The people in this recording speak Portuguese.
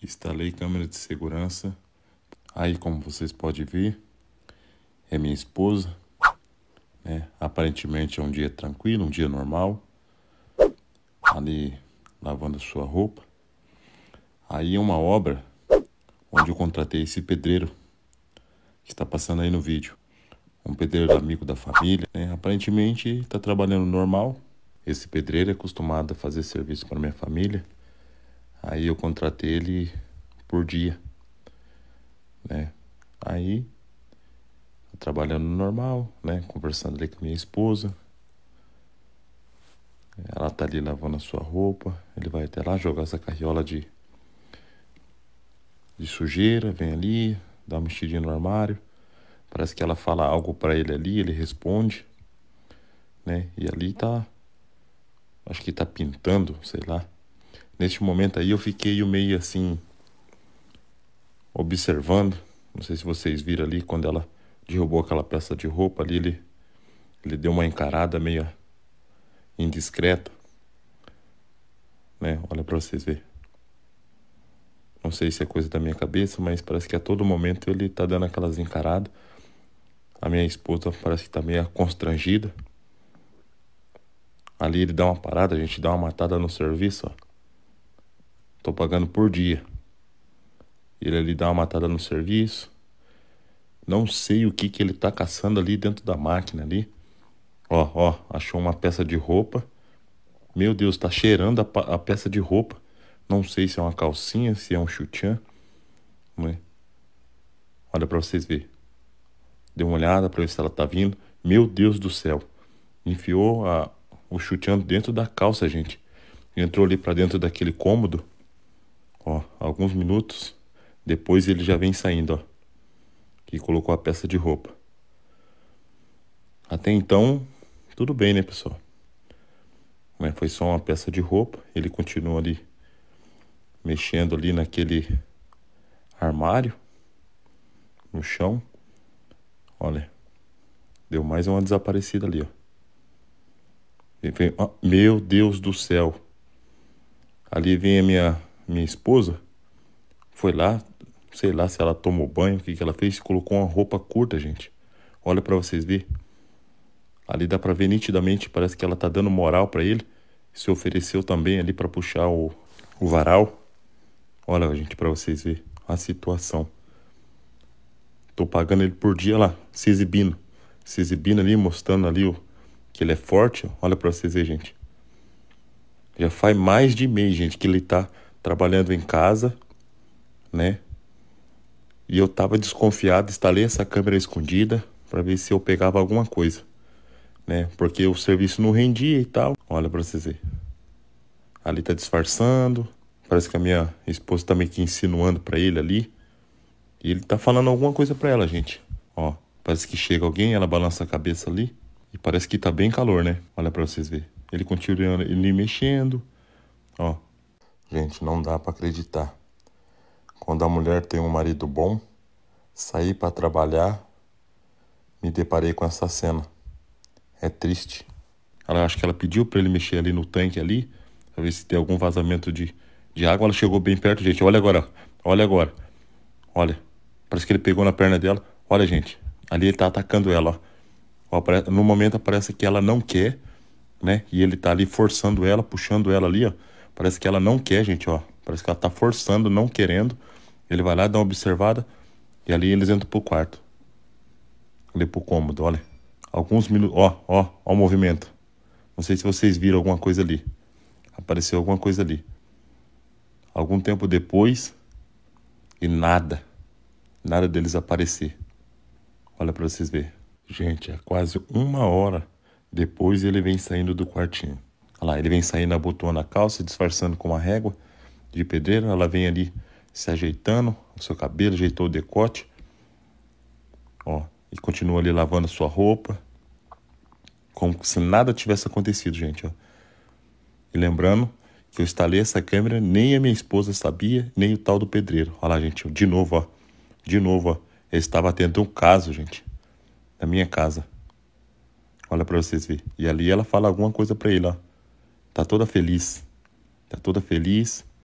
Instalei câmera de segurança. Aí, como vocês podem ver, é minha esposa. Né? Aparentemente é um dia tranquilo, um dia normal. Ali lavando sua roupa. Aí é uma obra onde eu contratei esse pedreiro que está passando aí no vídeo. Um pedreiro amigo da família, né? aparentemente está trabalhando normal. Esse pedreiro é acostumado a fazer serviço para minha família. Aí eu contratei ele por dia, né? Aí trabalhando normal, né? Conversando ali com minha esposa. Ela tá ali lavando a sua roupa. Ele vai até lá jogar essa carriola de, de sujeira, vem ali, dá uma mexidinha no armário. Parece que ela fala algo para ele ali, ele responde, né? E ali tá. Acho que tá pintando, sei lá. Neste momento aí eu fiquei meio assim observando. Não sei se vocês viram ali quando ela derrubou aquela peça de roupa ali, ele, ele deu uma encarada meio indiscreta. Né? Olha para vocês verem. Não sei se é coisa da minha cabeça, mas parece que a todo momento ele tá dando aquelas encaradas. A minha esposa parece que tá meio constrangida. Ali ele dá uma parada, a gente dá uma matada no serviço, ó. Estou pagando por dia. Ele ali dá uma matada no serviço. Não sei o que, que ele está caçando ali dentro da máquina ali. Ó, ó, achou uma peça de roupa. Meu Deus, está cheirando a, a, peça de roupa. Não sei se é uma calcinha, se é um chutiã. é? Olha para vocês verem. Deu uma olhada para ver se ela tá vindo. Meu Deus do céu. Enfiou a, o chutiã dentro da calça, gente. Entrou ali para dentro daquele cômodo. Ó, alguns minutos depois ele já vem saindo, ó. Que colocou a peça de roupa. Até então, tudo bem, né, pessoal? Mas foi só uma peça de roupa. Ele continua ali mexendo ali naquele armário no chão. Olha, deu mais uma desaparecida ali, ó. Vem, meu Deus do céu. Ali vem a minha minha esposa foi lá, sei lá se ela tomou banho, o que, que ela fez, colocou uma roupa curta, gente. Olha para vocês ver. Ali dá para ver nitidamente, parece que ela tá dando moral para ele. Se ofereceu também ali para puxar o, o varal. Olha, gente, para vocês ver a situação. Tô pagando ele por dia lá, se exibindo. Se exibindo ali, mostrando ali o, que ele é forte. Olha para vocês ver, gente. Já faz mais de mês, gente, que ele tá trabalhando em casa, né? E eu tava desconfiado, instalei essa câmera escondida para ver se eu pegava alguma coisa, né? Porque o serviço não rendia e tal. Olha para vocês verem. Ali tá disfarçando. Parece que a minha esposa tá meio que insinuando para ele ali. E ele tá falando alguma coisa para ela, gente. Ó, parece que chega alguém, ela balança a cabeça ali. E parece que tá bem calor, né? Olha para vocês verem. Ele continua ele mexendo. Ó, Gente, não dá para acreditar. Quando a mulher tem um marido bom, saí para trabalhar, me deparei com essa cena. É triste. Ela acho que ela pediu para ele mexer ali no tanque ali, para ver se tem algum vazamento de, de água. Ela chegou bem perto, gente. Olha agora, olha agora. Olha, parece que ele pegou na perna dela. Olha, gente, ali ele tá atacando ela. Ó. no momento parece que ela não quer, né? E ele tá ali forçando ela, puxando ela ali, ó. Parece que ela não quer, gente, ó. Parece que ela tá forçando, não querendo. Ele vai lá, dá uma observada. E ali eles entram pro quarto. Ali pro cômodo, olha. Alguns minutos. Ó, ó, ó o movimento. Não sei se vocês viram alguma coisa ali. Apareceu alguma coisa ali. Algum tempo depois. E nada. Nada deles aparecer. Olha para vocês ver. Gente, é quase uma hora depois ele vem saindo do quartinho. Olha lá, ele vem saindo botou na calça, disfarçando com uma régua de pedreiro. Ela vem ali se ajeitando o seu cabelo, ajeitou o decote. Ó, e continua ali lavando sua roupa. Como se nada tivesse acontecido, gente, ó. E lembrando que eu instalei essa câmera, nem a minha esposa sabia, nem o tal do pedreiro. Olha lá, gente, de novo, ó. De novo, ó. Eu estava tendo um caso, gente, na minha casa. Olha para vocês verem. E ali ela fala alguma coisa para ele, ó. Tá toda feliz. Tá toda feliz.